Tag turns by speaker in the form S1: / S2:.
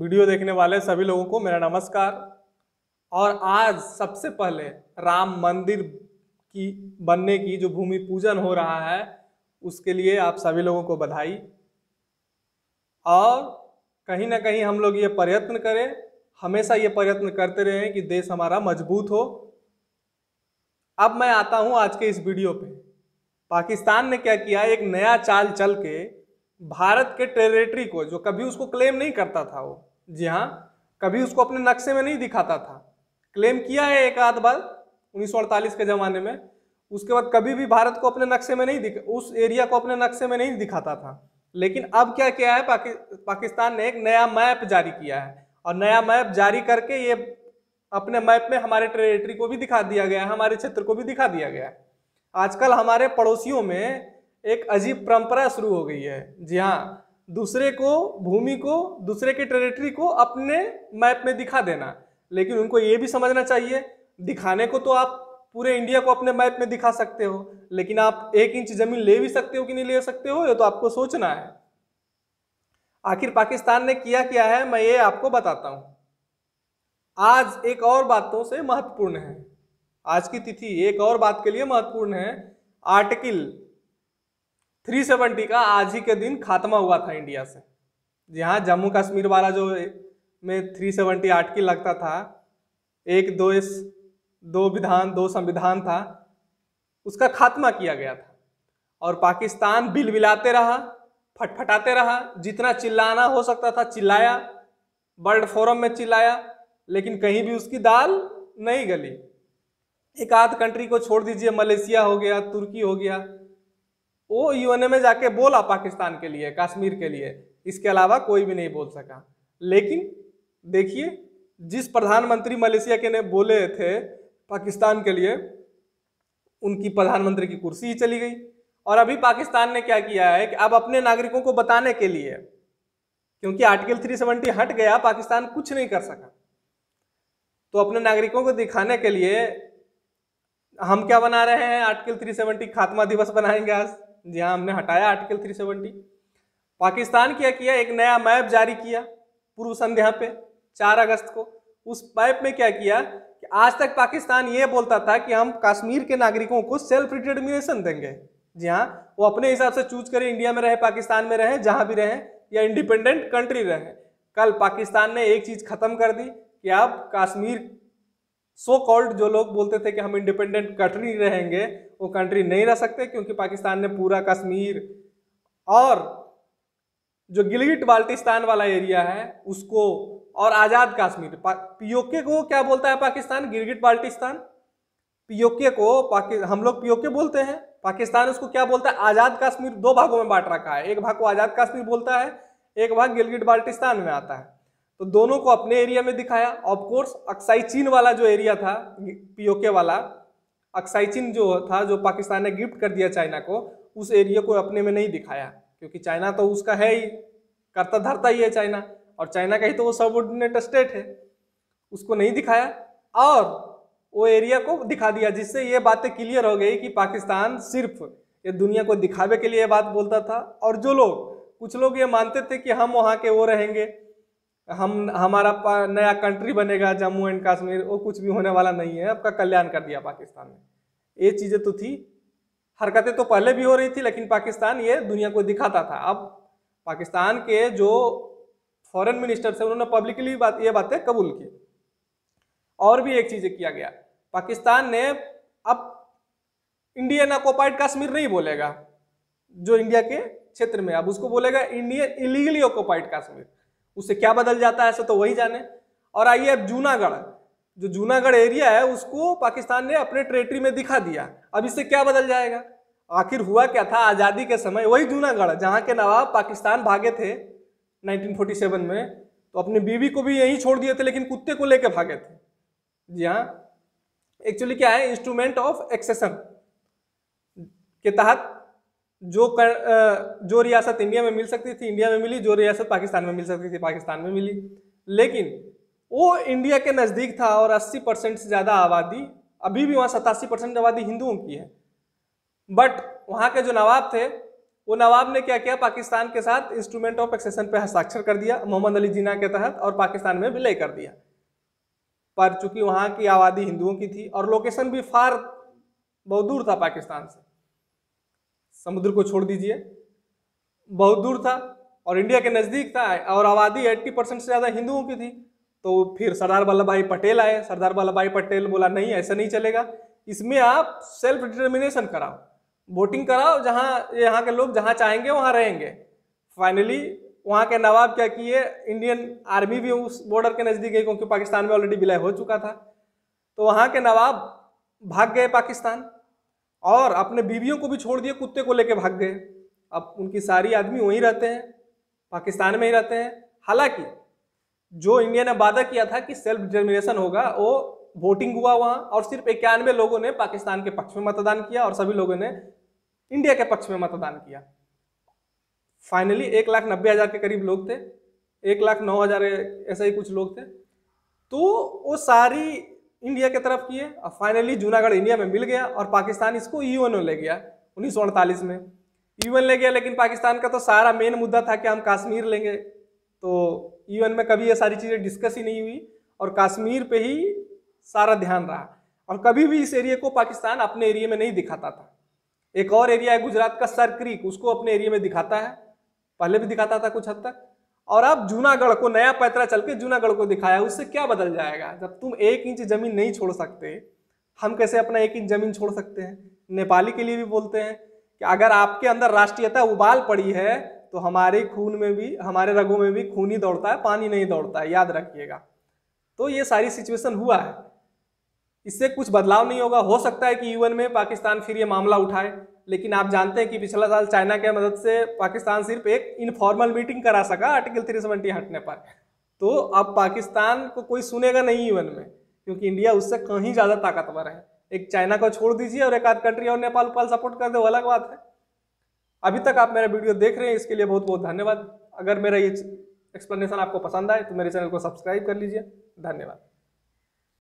S1: video देखने वाले सभी लोगों को मेरा नमस्कार और आज सबसे पहले राम मंदिर की बनने की जो भूमि पूजन हो रहा है उसके लिए आप सभी लोगों को बधाई और कहीं ना कहीं हम लोग ये प्रयत्न करें हमेशा ये प्रयत्न करते रहें कि देश हमारा मजबूत हो अब मैं आता हूँ आज के इस वीडियो पे पाकिस्तान ने क्या किया एक नया चाल चल के भारत के टेरिटरी को जो कभी उसको क्लेम नहीं करता था वो जी हाँ कभी उसको अपने नक्शे में नहीं दिखाता था क्लेम किया है एक आध बार उन्नीस के ज़माने में उसके बाद कभी भी भारत को अपने नक्शे में नहीं दिख उस एरिया को अपने नक्शे में नहीं दिखाता था लेकिन अब क्या किया है पाकि, पाकिस्तान ने एक नया मैप जारी किया है और नया मैप जारी करके ये अपने मैप में हमारे टेरिटरी को भी दिखा दिया गया है हमारे क्षेत्र को भी दिखा दिया गया है आजकल हमारे पड़ोसियों में एक अजीब परंपरा शुरू हो गई है जी हाँ दूसरे को भूमि को दूसरे के टेरिटरी को अपने मैप में दिखा देना लेकिन उनको ये भी समझना चाहिए दिखाने को तो आप पूरे इंडिया को अपने मैप में दिखा सकते हो लेकिन आप एक इंच जमीन ले भी सकते हो कि नहीं ले सकते हो ये तो आपको सोचना है आखिर पाकिस्तान ने किया क्या है मैं ये आपको बताता हूं आज एक और बातों से महत्वपूर्ण है आज की तिथि एक और बात के लिए महत्वपूर्ण है आर्टिकल 370 का आज ही के दिन खात्मा हुआ था इंडिया से जहाँ जम्मू कश्मीर वाला जो में आठ की लगता था एक दो इस दो विधान दो संविधान था उसका खात्मा किया गया था और पाकिस्तान बिल बिलाते रहा फटफटाते रहा जितना चिल्लाना हो सकता था चिल्लाया वर्ल्ड फोरम में चिल्लाया लेकिन कहीं भी उसकी दाल नहीं गली एक आध कंट्री को छोड़ दीजिए मलेशिया हो गया तुर्की हो गया वो यूएनए में जाके बोला पाकिस्तान के लिए कश्मीर के लिए इसके अलावा कोई भी नहीं बोल सका लेकिन देखिए जिस प्रधानमंत्री मलेशिया के ने बोले थे पाकिस्तान के लिए उनकी प्रधानमंत्री की कुर्सी ही चली गई और अभी पाकिस्तान ने क्या किया है कि अब अपने नागरिकों को बताने के लिए क्योंकि आर्टिकल 370 हट गया पाकिस्तान कुछ नहीं कर सका तो अपने नागरिकों को दिखाने के लिए हम क्या बना रहे हैं आर्टिकल 370 खात्मा दिवस बनाएंगे आज हाँ हमने हटाया आर्टिकल 370 पाकिस्तान क्या किया एक नया मैप जारी किया पूर्व संध्या पे 4 अगस्त को उस मैप में क्या किया कि आज तक पाकिस्तान ये बोलता था कि हम कश्मीर के नागरिकों को सेल्फ डिटर्मिनेशन देंगे जी हाँ वो अपने हिसाब से चूज करें इंडिया में रहे पाकिस्तान में रहें जहाँ भी रहें या इंडिपेंडेंट कंट्री रहें कल पाकिस्तान ने एक चीज़ खत्म कर दी कि अब कश्मीर सो so कॉल्ड जो लोग बोलते थे कि हम इंडिपेंडेंट कंट्री रहेंगे वो कंट्री नहीं रह सकते क्योंकि पाकिस्तान ने पूरा कश्मीर और जो गिलगिट बाल्टिस्तान वाला एरिया है उसको और आज़ाद कश्मीर पीओके को क्या बोलता है पाकिस्तान गिलगिट बाल्टिस्तान पीओके को पाकि हम लोग पीओके बोलते हैं पाकिस्तान उसको क्या बोलता है आज़ाद कश्मीर दो भागों में बांट रखा है एक भाग को आज़ाद कश्मीर बोलता है एक भाग गिलगिट बाल्टिस्तान में आता है तो दोनों को अपने एरिया में दिखाया ऑफकोर्स अक्साइचिन वाला जो एरिया था पीओके वाला अक्साइचिन जो था जो पाकिस्तान ने गिफ्ट कर दिया चाइना को उस एरिया को अपने में नहीं दिखाया क्योंकि चाइना तो उसका है ही करता धरता ही है चाइना और चाइना का ही तो वो सबऑर्डिनेट स्टेट है उसको नहीं दिखाया और वो एरिया को दिखा दिया जिससे ये बातें क्लियर हो गई कि पाकिस्तान सिर्फ ये दुनिया को दिखावे के लिए बात बोलता था और जो लोग कुछ लोग ये मानते थे कि हम वहाँ के वो रहेंगे हम हमारा नया कंट्री बनेगा जम्मू एंड कश्मीर वो कुछ भी होने वाला नहीं है आपका कल्याण कर दिया पाकिस्तान ने ये चीज़ें तो थी हरकतें तो पहले भी हो रही थी लेकिन पाकिस्तान ये दुनिया को दिखाता था अब पाकिस्तान के जो फॉरेन मिनिस्टर थे उन्होंने पब्लिकली बात ये बातें कबूल की और भी एक चीज़ किया गया पाकिस्तान ने अब इंडियन ऑकोपाइड कश्मीर नहीं बोलेगा जो इंडिया के क्षेत्र में अब उसको बोलेगा इंडियन इलीगली ऑकोपाइड कश्मीर उससे क्या बदल जाता है ऐसा तो वही जाने और आइए अब जूनागढ़ जो जूनागढ़ एरिया है उसको पाकिस्तान ने अपने टेरेटरी में दिखा दिया अब इससे क्या बदल जाएगा आखिर हुआ क्या था आज़ादी के समय वही जूनागढ़ जहाँ के नवाब पाकिस्तान भागे थे 1947 में तो अपने बीवी को भी यहीं छोड़ दिए थे लेकिन कुत्ते को लेकर भागे थे जी हाँ एक्चुअली क्या है इंस्ट्रूमेंट ऑफ एक्सेसन के तहत जो कर, जो रियासत इंडिया में मिल सकती थी इंडिया में मिली जो रियासत पाकिस्तान में मिल सकती थी पाकिस्तान में मिली लेकिन वो इंडिया के नज़दीक था और 80 परसेंट से ज़्यादा आबादी अभी भी वहाँ सतासी परसेंट आबादी हिंदुओं की है बट वहाँ के जो नवाब थे वो नवाब ने क्या किया पाकिस्तान के साथ इंस्ट्रूमेंट ऑफ एक्सेसन पर हस्ताक्षर कर दिया मोहम्मद अली जिना के तहत और पाकिस्तान में विलय कर दिया पर चूंकि वहाँ की आबादी हिंदुओं की थी और लोकेशन भी फार बहुत दूर था पाकिस्तान से समुद्र को छोड़ दीजिए बहुत दूर था और इंडिया के नज़दीक था और आबादी 80 परसेंट से ज़्यादा हिंदुओं की थी तो फिर सरदार वल्लभ भाई पटेल आए सरदार वल्लभ भाई पटेल बोला नहीं ऐसा नहीं चलेगा इसमें आप सेल्फ डिटर्मिनेशन कराओ वोटिंग कराओ जहाँ यहाँ के लोग जहाँ चाहेंगे वहाँ रहेंगे फाइनली वहाँ के नवाब क्या किए इंडियन आर्मी भी उस बॉर्डर के नज़दीक गई क्योंकि पाकिस्तान में ऑलरेडी विलय हो चुका था तो वहाँ के नवाब भाग गए पाकिस्तान और अपने बीवियों को भी छोड़ दिए कुत्ते को लेके भाग गए अब उनकी सारी आदमी वहीं रहते हैं पाकिस्तान में ही रहते हैं हालांकि जो इंडिया ने वादा किया था कि सेल्फ डिटर्मिनेशन होगा वो वोटिंग हुआ वहाँ और सिर्फ इक्यानवे लोगों ने पाकिस्तान के पक्ष में मतदान किया और सभी लोगों ने इंडिया के पक्ष में मतदान किया फाइनली एक लाख नब्बे हज़ार के करीब लोग थे एक लाख नौ हज़ार ऐसा ही कुछ लोग थे तो वो सारी इंडिया के तरफ किए और फाइनली जूनागढ़ इंडिया में मिल गया और पाकिस्तान इसको e में ले गया उन्नीस में यूएन e ले गया लेकिन पाकिस्तान का तो सारा मेन मुद्दा था कि हम कश्मीर लेंगे तो यूएन e में कभी ये सारी चीज़ें डिस्कस ही नहीं हुई और कश्मीर पे ही सारा ध्यान रहा और कभी भी इस एरिया को पाकिस्तान अपने एरिया में नहीं दिखाता था एक और एरिया है गुजरात का सर क्रीक उसको अपने एरिया में दिखाता है पहले भी दिखाता था कुछ हद तक और आप जूनागढ़ को नया पैतरा चल के जूनागढ़ को दिखाया उससे क्या बदल जाएगा जब तुम एक इंच जमीन नहीं छोड़ सकते हम कैसे अपना एक इंच जमीन छोड़ सकते हैं नेपाली के लिए भी बोलते हैं कि अगर आपके अंदर राष्ट्रीयता उबाल पड़ी है तो हमारे खून में भी हमारे रगों में भी खून ही दौड़ता है पानी नहीं दौड़ता है याद रखिएगा तो ये सारी सिचुएशन हुआ है इससे कुछ बदलाव नहीं होगा हो सकता है कि यूएन में पाकिस्तान फिर ये मामला उठाए लेकिन आप जानते हैं कि पिछला साल चाइना के मदद से पाकिस्तान सिर्फ एक इनफॉर्मल मीटिंग करा सका आर्टिकल थ्री सेवेंटी हटने पर तो अब पाकिस्तान को कोई सुनेगा नहीं यूएन में क्योंकि इंडिया उससे कहीं ज़्यादा ताकतवर है एक चाइना को छोड़ दीजिए और एक आध कंट्री और नेपाल उपाल सपोर्ट कर दे वो अलग बात है अभी तक आप मेरा वीडियो देख रहे हैं इसके लिए बहुत बहुत धन्यवाद अगर मेरा ये एक्सप्लेनेशन आपको पसंद आए तो मेरे चैनल को सब्सक्राइब कर लीजिए धन्यवाद